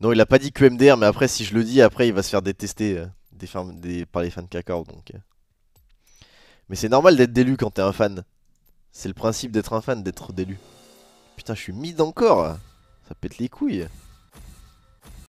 Non, il a pas dit QMDR mais après, si je le dis, après, il va se faire détester euh, des par les fans Kakao, Donc, euh. Mais c'est normal d'être d'élu quand t'es un fan. C'est le principe d'être un fan, d'être d'élu. Putain, je suis mid encore. Ça pète les couilles.